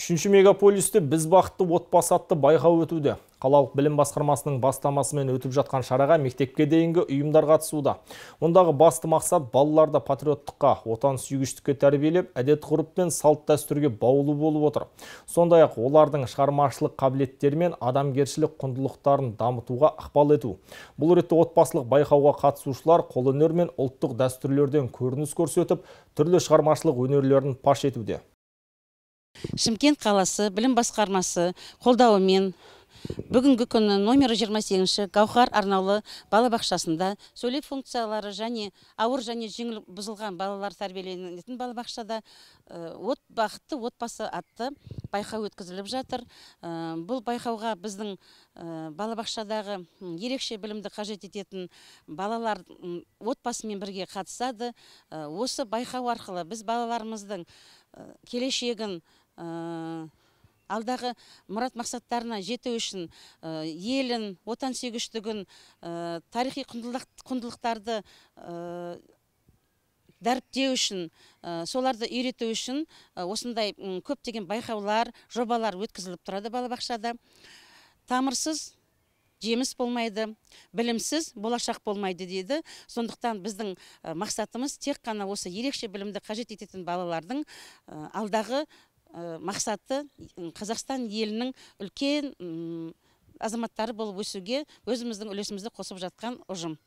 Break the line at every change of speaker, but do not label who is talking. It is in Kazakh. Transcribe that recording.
үшінші мегаполисте біз бақытты отбасы атты байқау өтуде қалалық білім басқармасының бастамасымен өтіп жатқан шараға мектепке дейінгі ұйымдар қатысуда ондағы басты мақсат балаларды патриоттыққа отан сүйгіштікке тәрбиелеп әдет ғұрып пен салт дәстүрге баулу болып отыр сондай ақ олардың шығармашылық қабілеттері мен адамгершілік құндылықтарын дамытуға ықпал ету бұл ретте отбасылық байқауға қатысушылар қолөнер мен ұлттық дәстүрлерден көрініс көрсетіп түрлі шығармашылық өнерлерін паш етуде
шымкент қаласы білім басқармасы қолдауымен бүгінгі күні номері 28-ші гауһар арнаулы балабақшасында сөйлеп функциялары және ауыр және жеңіл бұзылған балалар тәрбиеленетін балабақшада э, от бақытты отбасы атты байқау өткізіліп жатыр э, бұл байқауға біздің э, балабақшадағы ерекше білімді қажет ететін балалар отбасымен бірге қатысады осы байқау арқылы біз балаларымыздың келешегін алдағы мұрат мақсаттарына жету үшін э, елін отансүйгіштігін э, тарихи құндылықтарды э, дәріптеу үшін соларды үйрету үшін осындай көптеген байқаулар жобалар өткізіліп тұрады балабақшада тамырсыз жеміс болмайды білімсіз болашақ болмайды дейді сондықтан біздің мақсатымыз тек қана осы ерекше білімді қажет ететін балалардың алдағы Э, мақсаты қазақстан елінің үлкен азаматтары болып өсуге өзіміздің үлесімізді қосып жатқан ұжым